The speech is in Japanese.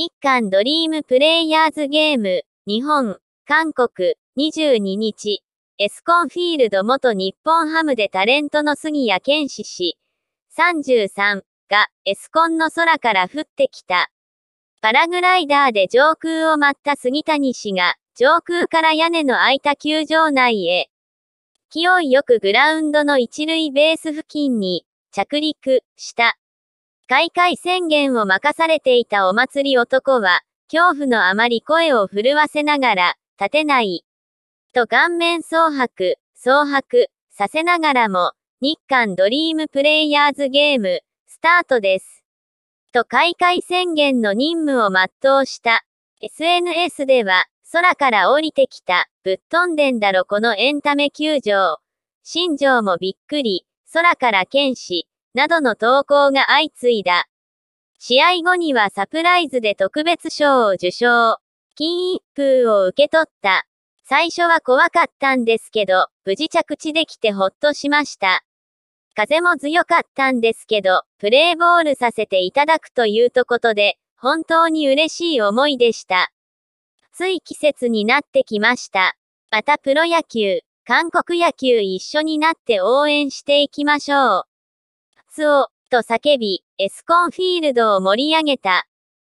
日韓ドリームプレイヤーズゲーム、日本、韓国、22日、エスコンフィールド元日本ハムでタレントの杉谷健志氏、33がエスコンの空から降ってきた。パラグライダーで上空を舞った杉谷氏が、上空から屋根の開いた球場内へ、勢いよくグラウンドの一塁ベース付近に着陸した。開会宣言を任されていたお祭り男は、恐怖のあまり声を震わせながら、立てない。と顔面蒼白、蒼白、させながらも、日韓ドリームプレイヤーズゲーム、スタートです。と開会宣言の任務を全うした。SNS では、空から降りてきた、ぶっ飛んでんだろこのエンタメ球場。新庄もびっくり、空から剣士、などの投稿が相次いだ。試合後にはサプライズで特別賞を受賞。金一封を受け取った。最初は怖かったんですけど、無事着地できてほっとしました。風も強かったんですけど、プレーボールさせていただくというとことで、本当に嬉しい思いでした。つい季節になってきました。またプロ野球、韓国野球一緒になって応援していきましょう。を、と叫び、エスコンフィールドを盛り上げた。